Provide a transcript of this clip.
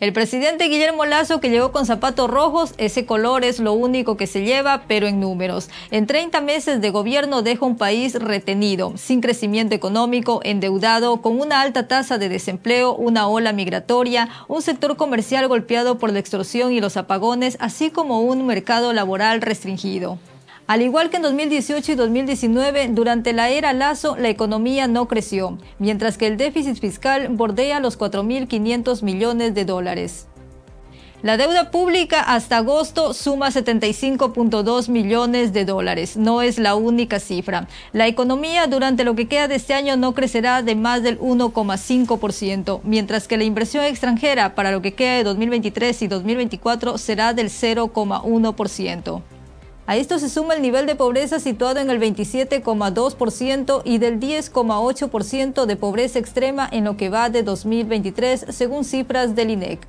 El presidente Guillermo Lazo, que llegó con zapatos rojos, ese color es lo único que se lleva, pero en números. En 30 meses de gobierno deja un país retenido, sin crecimiento económico, endeudado, con una alta tasa de desempleo, una ola migratoria, un sector comercial golpeado por la extorsión y los apagones, así como un mercado laboral restringido. Al igual que en 2018 y 2019, durante la era Lazo, la economía no creció, mientras que el déficit fiscal bordea los 4.500 millones de dólares. La deuda pública hasta agosto suma 75.2 millones de dólares. No es la única cifra. La economía durante lo que queda de este año no crecerá de más del 1,5%, mientras que la inversión extranjera para lo que queda de 2023 y 2024 será del 0,1%. A esto se suma el nivel de pobreza situado en el 27,2% y del 10,8% de pobreza extrema en lo que va de 2023, según cifras del INEC.